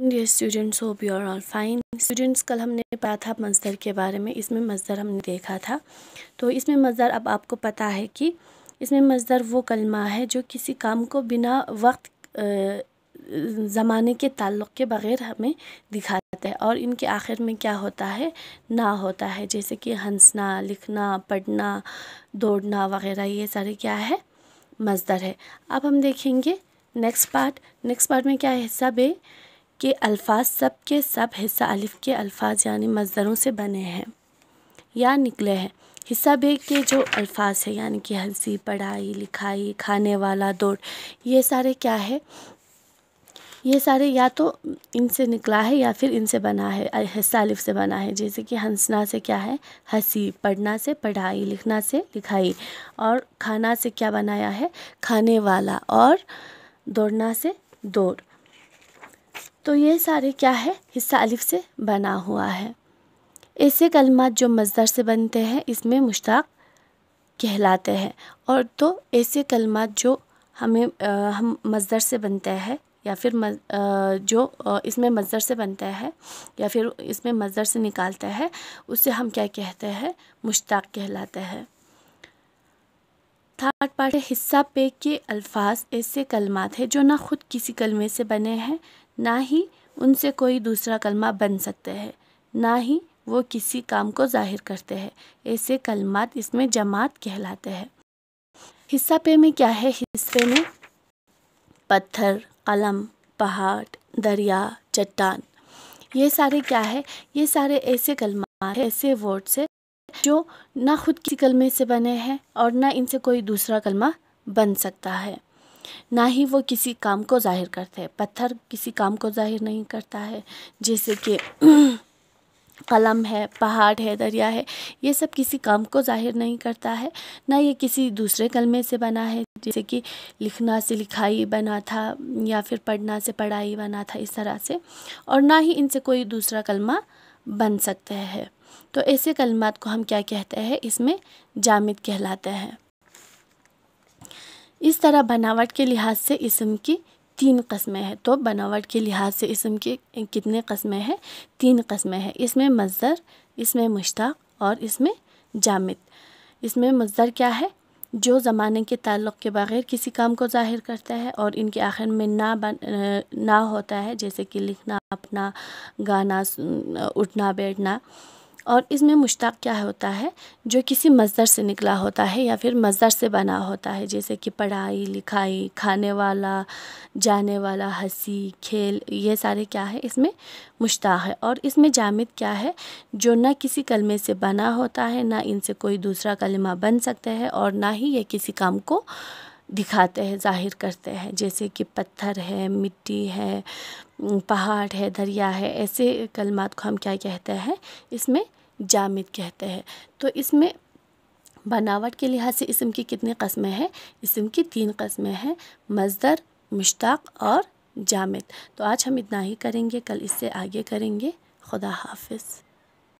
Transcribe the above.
dear students hope you are all fine students कल हमने पढ़ा था मजदर के बारे में इसमें मजदर हमने देखा था तो इसमें मजदर अब आपको पता है कि इसमें मजदर वो कलमा है जो किसी काम को बिना वक्त ज़माने के ताल्लुक़ के बग़ैर हमें दिखाता है और इनके आखिर में क्या होता है ना होता है जैसे कि हंसना लिखना पढ़ना दौड़ना वगैरह ये सारे क्या है मजदर है अब हम देखेंगे नेक्स्ट पार्ट नेक्स्ट पार्ट में क्या है सब है के अल्फाज सब के सब हिस्सा अलिफ़ के अल्फाज यानी मज़दरों से बने हैं या निकले हैं हिस्सा बे के जो अल्फाज है यानी कि हंसी पढ़ाई लिखाई खाने वाला दौड़ ये सारे क्या है ये सारे या तो इनसे निकला है या फिर इनसे बना है हिस्सा अलिफ से बना है जैसे कि हंसना से क्या है हंसी पढ़ना से पढ़ाई लिखना से लिखाई और खाना से क्या बनाया है खाने वाला और दौड़ना से दौड़ तो ये सारे क्या है हिस्सा अलिफ से बना हुआ है ऐसे कलमात जो मजदर से बनते हैं इसमें मुश्ताक कहलाते हैं और तो ऐसे कलमात जो हमें आ, हम मजदर से बनते हैं या फिर मज, आ, जो आ, इसमें मजदर से बनता है या फिर इसमें मजदर से निकालता है उसे हम क्या कहते हैं मुश्ताक कहलाते हैं थर्ड पार्ट हिस्सा पे के अल्फाज ऐसे कलमात हैं जो ना ख़ुद किसी कलमे से बने हैं ना ही उनसे कोई दूसरा कलमा बन सकते हैं ना ही वो किसी काम को जाहिर करते हैं ऐसे कलमात इसमें जमात कहलाते हैं हिस्सा पे में क्या है हिस्से में पत्थर कलम पहाड़ दरिया चट्टान ये सारे क्या है ये सारे ऐसे कलमा ऐसे वर्ड्स है जो ना खुद किसी कलमे से बने हैं और ना इनसे कोई दूसरा कलमा बन सकता है ना ही वो किसी काम को जाहिर करते हैं पत्थर किसी काम को जाहिर नहीं करता है जैसे कि कलम है पहाड़ है दरिया है ये सब किसी काम को जाहिर नहीं करता है ना ये किसी दूसरे कलमे से बना है जैसे कि लिखना से लिखाई बना था या फिर पढ़ना से पढ़ाई बना था इस तरह से और ना ही इनसे कोई दूसरा कलमा बन सकता है तो ऐसे कलमात को हम क्या कहते हैं इसमें जामिद कहलाते हैं इस तरह बनावट के लिहाज से इसम की तीन कस्में हैं तो बनावट के लिहाज से इसम की कितने कस्में हैं तीन कस्में हैं इसमें मज़र इसमें मुश्ताक और इसमें जामिद इसमें मज़र क्या है जो ज़माने के ताल्लुक़ के बग़ैर किसी काम को ज़ाहिर करता है और इनके आखिर में ना बन ना होता है जैसे कि लिखना अपना गाना उठना बैठना और इसमें मुश्ताक क्या होता है जो किसी मज़दर से निकला होता है या फिर मज़दर से बना होता है जैसे कि पढ़ाई लिखाई खाने वाला जाने वाला हंसी खेल ये सारे क्या है इसमें मुश्ताक है और इसमें जामिद क्या है जो ना किसी कलमे से बना होता है ना इनसे कोई दूसरा कलमा बन सकता है और ना ही ये किसी काम को दिखाते हैं जाहिर करते हैं जैसे कि पत्थर है मिट्टी है पहाड़ है दरिया है ऐसे कलमात को हम क्या कहते हैं इसमें जामिद कहते हैं तो इसमें बनावट के लिहाज से इसम की कितनी कस्में हैं इसम की तीन कस्में हैं मजदर मुश्ताक और जामिद तो आज हम इतना ही करेंगे कल इससे आगे करेंगे खुदा हाफिज़